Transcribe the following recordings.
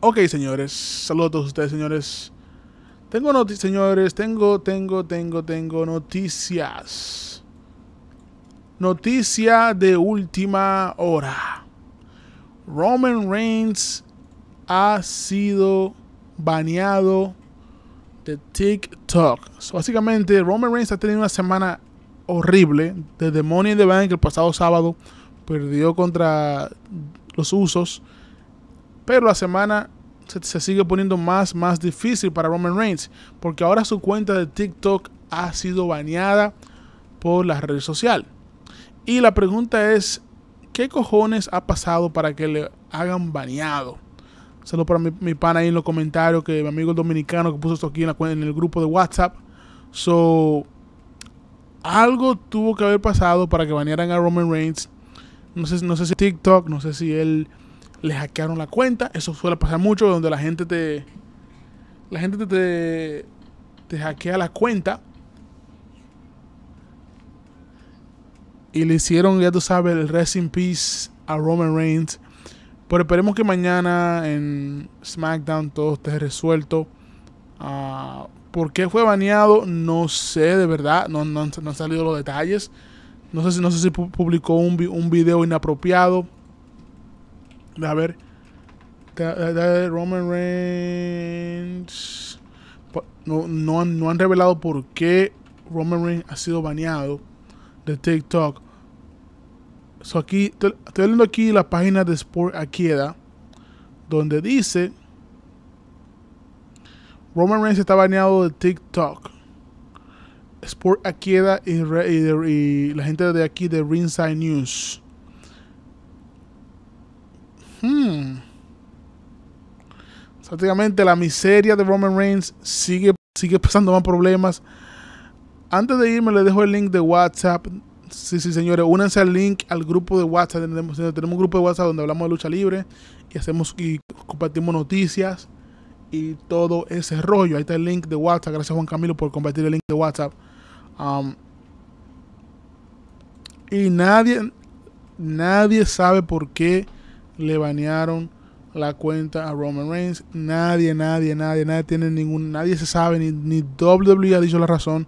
ok, señores. Saludos a todos ustedes, señores. Tengo noticias, señores. Tengo, tengo, tengo, tengo noticias. Noticia de última hora. Roman Reigns ha sido baneado de TikTok. básicamente, Roman Reigns ha tenido una semana horrible desde Money in the Bank el pasado sábado perdió contra los usos, pero la semana se, sigue poniendo más, más difícil para Roman Reigns, porque ahora su cuenta de TikTok ha sido baneada por la red social. Y la pregunta es, ¿qué cojones ha pasado para que le hagan baneado? Saludos para mi, pan pana ahí en los comentarios, que mi amigo dominicano que puso esto aquí en, en el grupo de WhatsApp. So, algo tuvo que haber pasado para que banearan a Roman Reigns no sé, no sé si TikTok, no sé si él le hackearon la cuenta. Eso suele pasar mucho donde la gente te. La gente te, te, hackea la cuenta. Y le hicieron, ya tú sabes, el Rest in Peace a Roman Reigns. Pero esperemos que mañana en SmackDown todo esté resuelto. Ah, ¿Por qué fue baneado? No sé, de verdad. No, no, no han salido los detalles. No sé si, no sé si publicó un, un video inapropiado. A ver. Eh, Roman Reigns. No, han, revelado por qué Roman Reigns ha sido baneado de TikTok. So aquí, estoy viendo aquí la página de Sport Akieda, donde dice Roman Reigns está baneado de TikTok. Sport Aqueda y, y, la gente de aquí de Ringside News. Hmm. Prácticamente la miseria de Roman Reigns sigue, sigue pasando más problemas. Antes de irme, le dejo el link de WhatsApp. Sí, sí, señores, únanse al link al grupo de WhatsApp. Tenemos, tenemos un grupo de WhatsApp donde hablamos de lucha libre y hacemos y compartimos noticias y todo ese rollo. Ahí está el link de WhatsApp. Gracias, Juan Camilo, por compartir el link de WhatsApp. Um, y nadie, nadie sabe por qué le banearon la cuenta a Roman Reigns. Nadie, nadie, nadie, nadie tiene ningún, nadie se sabe, ni, ni WWE ha dicho la razón,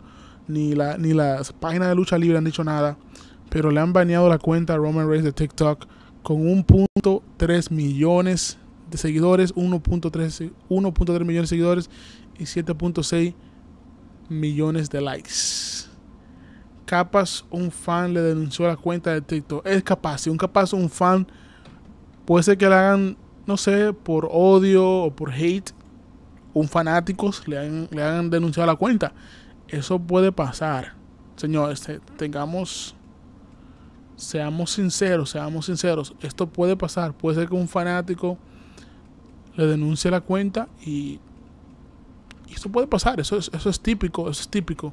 ni, la, ni las páginas de lucha libre han dicho nada, pero le han baneado la cuenta a Roman Reigns de TikTok con 1.3 millones de seguidores, 1.3 millones de seguidores y 7.6 millones de likes. Capaz, un fan le denunció la cuenta de TikTok. Es capaz, si un capaz, un fan, puede ser que le hagan, no sé, por odio o por hate, un fanáticos le han, le denunciado la cuenta. Eso puede pasar. Señores, este, tengamos, seamos sinceros, seamos sinceros. Esto puede pasar. Puede ser que un fanático le denuncie la cuenta y eso puede pasar, eso es, eso es típico, eso es típico.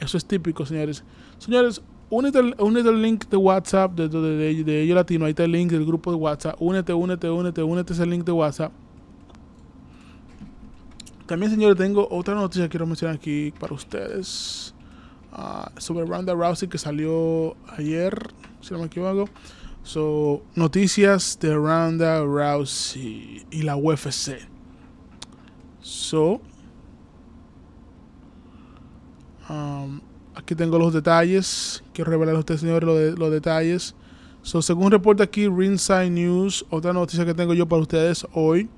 Eso es típico, señores. Señores, únete al, únete link de WhatsApp de, de, Ello Latino. Ahí está el link del grupo de WhatsApp. Únete, únete, únete, únete ese link de WhatsApp. También, señores, tengo otra noticia que quiero mencionar aquí para ustedes. Ah, sobre Ronda Rousey que salió ayer, si no me equivoco. So, noticias de Ronda Rousey y la UFC. So, aquí tengo los detalles. Quiero revelar a ustedes señores, los detalles. So, según reporte aquí Ringside News, otra noticia que tengo yo para ustedes hoy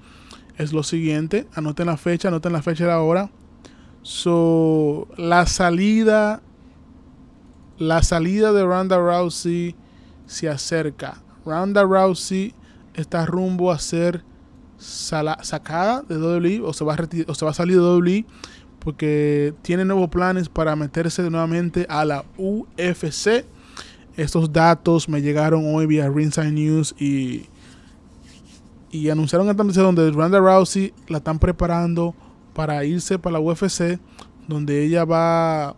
es lo siguiente. Anoten la fecha, anoten la fecha de la hora. So, la salida, la salida de Ronda Rousey se acerca. Ronda Rousey está rumbo a ser sacada de WWE o se, va a o se va a salir de WWE porque tiene nuevos planes para meterse nuevamente a la UFC. Estos datos me llegaron hoy vía Ringside News y, y anunciaron entonces donde Ronda Rousey la están preparando para irse para la UFC, donde ella va a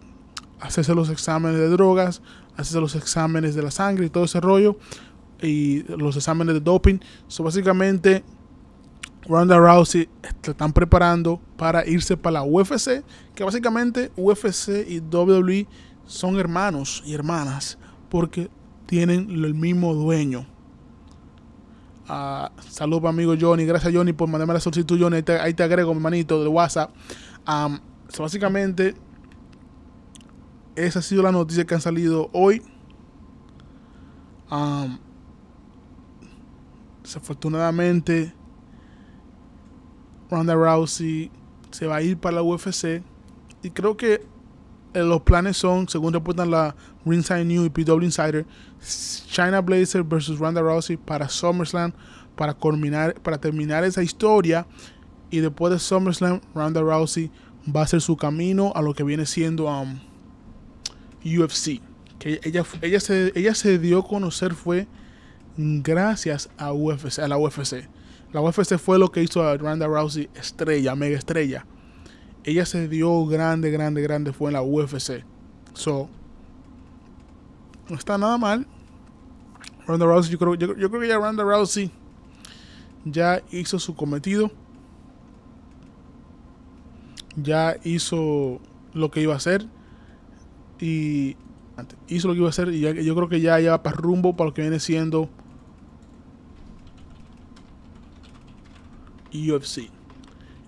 hacerse los exámenes de drogas, hacerse los exámenes de la sangre y todo ese rollo, y los exámenes de doping. So, básicamente Ronda Rousey se están preparando para irse para la UFC, que básicamente UFC y WWE son hermanos y hermanas porque tienen el mismo dueño. Uh, saludos amigo Johnny, gracias Johnny por mandarme la solicitud Johnny, ahí te, agrego mi manito del WhatsApp. básicamente esa ha sido la noticia que han salido hoy. desafortunadamente Ronda Rousey se va a ir para la UFC. Y creo que eh, los planes son, según reportan la Ringside News y PW Insider, China Blazer versus Ronda Rousey para SummerSlam, para, culminar, para terminar esa historia. Y después de SummerSlam, Ronda Rousey va a ser su camino a lo que viene siendo UFC. Um, que ella, ella, se, ella se dio a conocer fue gracias a, UFC, a la UFC. La UFC fue lo que hizo a Ronda Rousey estrella, mega estrella. Ella se dio grande, grande, grande, fue en la UFC. So, no está nada mal. Ronda Rousey, yo creo, que ya Ronda Rousey ya hizo su cometido. Ya hizo lo que iba a hacer. Y hizo lo que iba a hacer. Y yo creo que ya va para rumbo para lo que viene siendo UFC.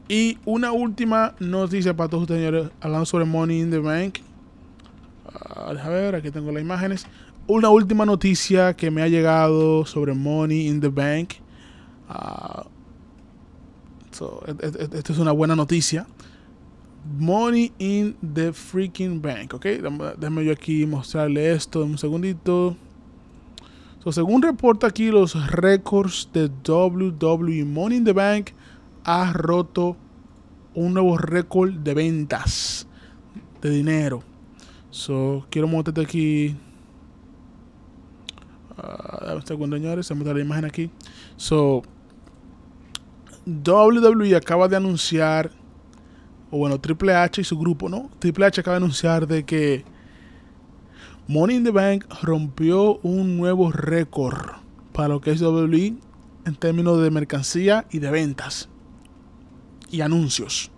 Y una última noticia para todos ustedes, señores, hablando sobre Money in the Bank. Ah, a ver, aquí tengo las imágenes. Una última noticia que me ha llegado sobre Money in the Bank. Ah, e-, e-, e-, esto Esta es una buena noticia. Money in the freaking bank, ¿ok? Déjame yo aquí mostrarle esto en un segundito. So, según reporta aquí los récords de WWE Money in the Bank, ha roto un nuevo récord de ventas de dinero. So, quiero mostrarte aquí. Uh, segundo, señores, se da la imagen aquí. So, WWE acaba de anunciar, o bueno, Triple H y su grupo, ¿no? Triple H acaba de anunciar de que Money in the Bank rompió un nuevo récord para lo que es WWE en términos de mercancía y de ventas y anuncios.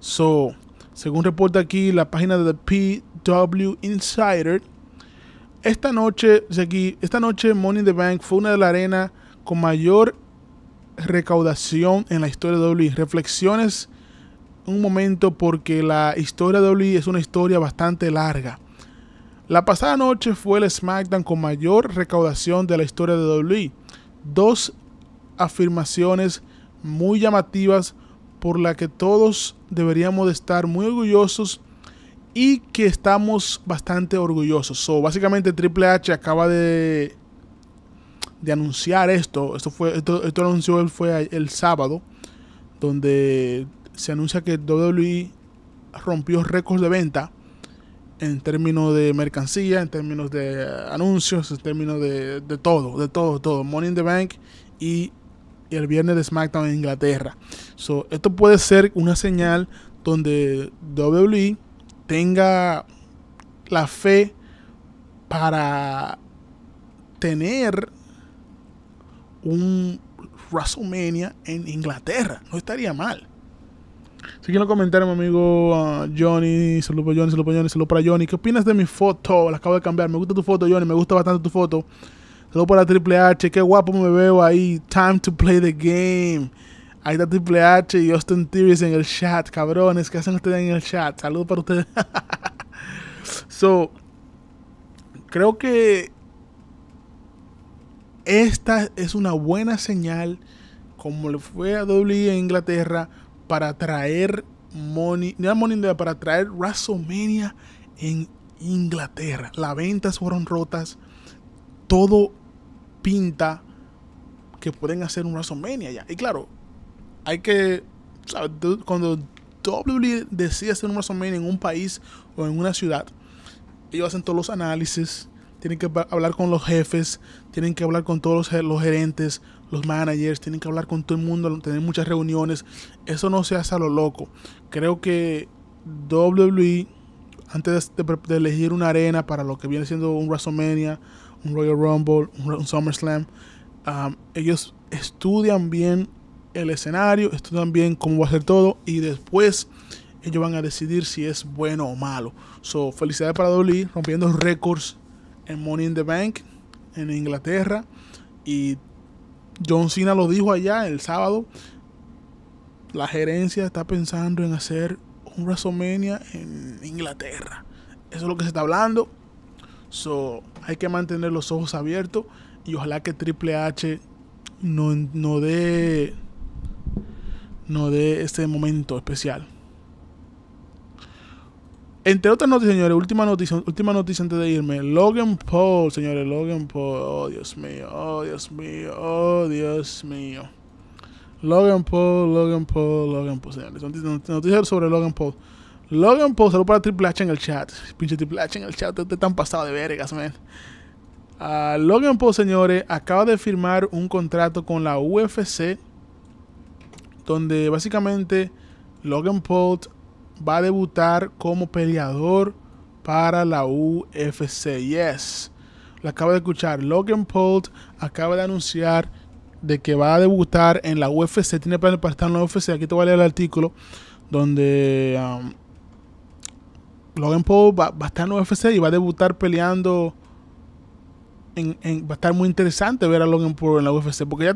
So, según reporta aquí la página de The PW Insider, esta noche, aquí, esta noche Money in the Bank fue una de las arenas con mayor recaudación en la historia de WWE. Reflexiones un momento porque la historia de WWE es una historia bastante larga. La pasada noche fue el SmackDown con mayor recaudación de la historia de WWE. Dos afirmaciones muy llamativas por la que todos deberíamos de estar muy orgullosos y que estamos bastante orgullosos. básicamente Triple H acaba de, de anunciar esto. Esto fue esto, anunció él fue el sábado donde se anuncia que WWE rompió récords de venta en términos de mercancía, en términos de eh, anuncios, en términos de, de todo, de todo, todo. Money in the Bank y, el viernes de SmackDown en Inglaterra. esto puede ser una señal donde WWE tenga la fe para tener un WrestleMania en Inglaterra. No estaría mal. Si quiero comentar mi amigo ah, Johnny, saludos para Johnny, saludos para Johnny, Johnny. ¿Qué opinas de mi foto? La acabo de cambiar. Me gusta tu foto, Johnny, me gusta bastante tu foto. Saludos para Triple H, qué guapo me veo ahí. Time to play the game. Ahí está Triple H y Austin Theories en el chat, cabrones. ¿Qué hacen ustedes en el chat? Saludos para ustedes. so, creo que esta es una buena señal, como le fue a W en Inglaterra, para traer Money, Money para traer WrestleMania en Inglaterra. Las ventas fueron rotas. Todo pinta que pueden hacer un WrestleMania ya. Y claro, hay que. Cuando WWE decide hacer un WrestleMania en un país o en una ciudad, ellos hacen todos los análisis, tienen que hablar con los jefes, tienen que hablar con todos los, gerentes, los managers, tienen que hablar con todo el mundo, tener muchas reuniones. Eso no se hace a lo loco. Creo que WWE, antes de, elegir una arena para lo que viene siendo un WrestleMania, un Royal Rumble, un, SummerSlam, ellos estudian bien el escenario, estudian bien cómo va a ser todo y después ellos van a decidir si es bueno o malo. So, felicidades para WWE, rompiendo récords en Money in the Bank en Inglaterra. Y John Cena lo dijo allá el sábado. La gerencia está pensando en hacer un WrestleMania en Inglaterra. Eso es lo que se está hablando. So, hay que mantener los ojos abiertos y ojalá que Triple H no, no dé no dé este momento especial. Entre otras noticias, señores, última noticia, última noticia antes de irme. Logan Paul, señores, Logan Paul. Oh, Dios mío, oh, Dios mío, oh, Dios mío. Logan Paul, Logan Paul, Logan Paul, señores. Noticias sobre Logan Paul. Logan Paul, saludos para Triple H en el chat. Pinche Triple H en el chat, ustedes están pasados de vergas, man. Ah, Logan Paul, señores, acaba de firmar un contrato con la UFC, donde básicamente Logan Paul va a debutar como peleador para la UFC. Yes. Lo acabo de escuchar. Logan Paul acaba de anunciar de que va a debutar en la UFC. Tiene planes para estar en la UFC. Aquí te voy a leer el artículo donde um, Logan Paul va, a estar en la UFC y va a debutar peleando va a estar muy interesante ver a Logan Paul en la UFC. Porque ya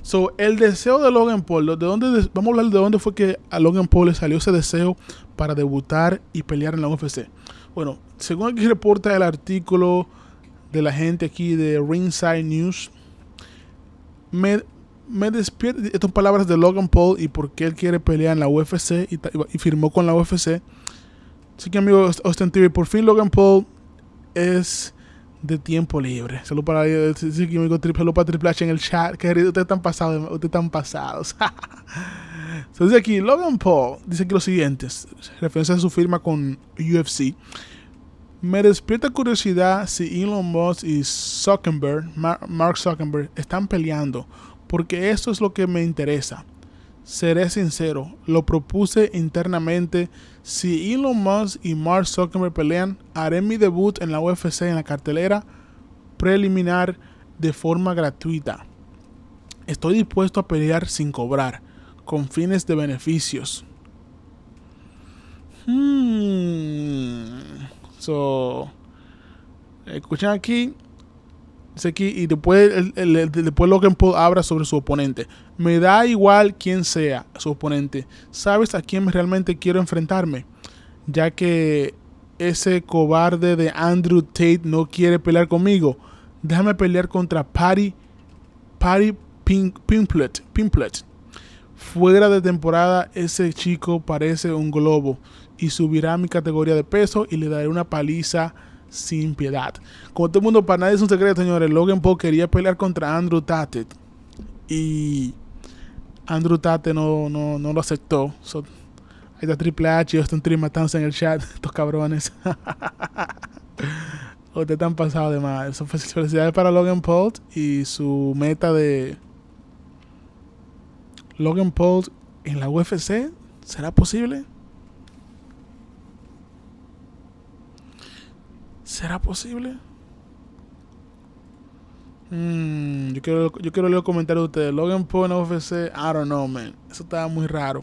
so, el deseo de Logan Paul, ¿de dónde vamos a hablar de dónde fue que a Logan Paul le salió ese deseo para debutar y pelear en la UFC. Bueno, según aquí reporta el artículo de la gente aquí de Ringside News, me, me estas palabras de Logan Paul y por qué él quiere pelear en la UFC y, firmó con la UFC. Así que amigos, Austin TV, por fin Logan Paul es de tiempo libre. Salud para salud para Triple H en el chat. ustedes están pasados, ustedes están pasados. so, dice aquí, Logan Paul dice que lo siguiente, referencia a su firma con UFC. Me despierta curiosidad si Elon Musk y Zuckerberg, Mark Zuckerberg, están peleando, porque eso es lo que me interesa. Seré sincero, lo propuse internamente. Si Elon Musk y Mark Zuckerberg pelean, haré mi debut en la UFC en la cartelera preliminar de forma gratuita. Estoy dispuesto a pelear sin cobrar, con fines de beneficios. Hmm. So, escuchan aquí, y después, el, después Logan Paul habla sobre su oponente. Me da igual quién sea su oponente. ¿Sabes a quién realmente quiero enfrentarme? Ya que ese cobarde de Andrew Tate no quiere pelear conmigo. Déjame pelear contra Patty, Pimplet, Pimplet. Fuera de temporada, ese chico parece un globo y subirá mi categoría de peso y le daré una paliza sin piedad. Como todo el mundo, para nadie es un secreto, señores, Logan Paul quería pelear contra Andrew Tate y Andrew Tate no, no, lo aceptó. ahí está Triple H y Austin Tree matándose en el chat, estos cabrones. o te han pasado de mal. Pues, felicidades para Logan Paul y su meta de Logan Paul en la UFC. ¿Será posible? ¿Será posible? Mm, yo, quiero, yo quiero leer los comentarios de ustedes. Logan Paul en UFC, I don't know, man. Eso estaba muy raro.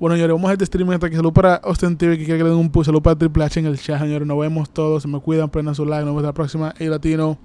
Bueno, señores, vamos a este streaming hasta aquí. Salud para Austin TV, que quiere que le den un push. Salud para Triple H en el chat, señores. Nos vemos todos. Se me cuidan, prendan su like. Nos vemos la próxima. Y Latino.